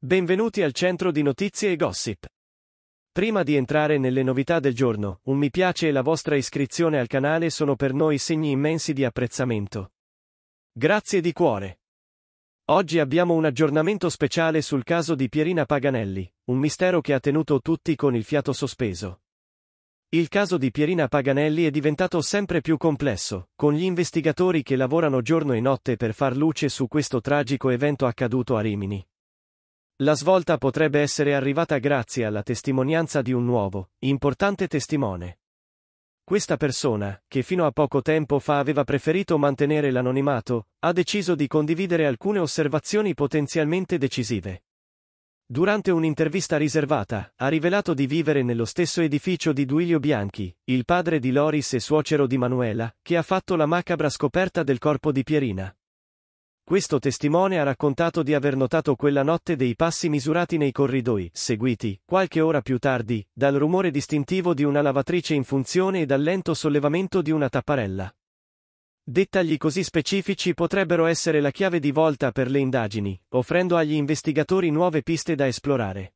Benvenuti al centro di notizie e gossip. Prima di entrare nelle novità del giorno, un mi piace e la vostra iscrizione al canale sono per noi segni immensi di apprezzamento. Grazie di cuore. Oggi abbiamo un aggiornamento speciale sul caso di Pierina Paganelli, un mistero che ha tenuto tutti con il fiato sospeso. Il caso di Pierina Paganelli è diventato sempre più complesso, con gli investigatori che lavorano giorno e notte per far luce su questo tragico evento accaduto a Rimini. La svolta potrebbe essere arrivata grazie alla testimonianza di un nuovo, importante testimone. Questa persona, che fino a poco tempo fa aveva preferito mantenere l'anonimato, ha deciso di condividere alcune osservazioni potenzialmente decisive. Durante un'intervista riservata, ha rivelato di vivere nello stesso edificio di Duilio Bianchi, il padre di Loris e suocero di Manuela, che ha fatto la macabra scoperta del corpo di Pierina. Questo testimone ha raccontato di aver notato quella notte dei passi misurati nei corridoi, seguiti, qualche ora più tardi, dal rumore distintivo di una lavatrice in funzione e dal lento sollevamento di una tapparella. Dettagli così specifici potrebbero essere la chiave di volta per le indagini, offrendo agli investigatori nuove piste da esplorare.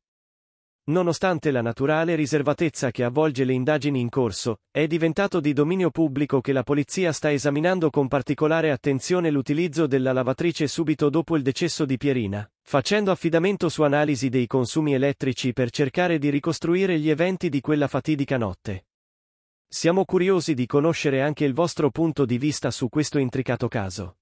Nonostante la naturale riservatezza che avvolge le indagini in corso, è diventato di dominio pubblico che la polizia sta esaminando con particolare attenzione l'utilizzo della lavatrice subito dopo il decesso di Pierina, facendo affidamento su analisi dei consumi elettrici per cercare di ricostruire gli eventi di quella fatidica notte. Siamo curiosi di conoscere anche il vostro punto di vista su questo intricato caso.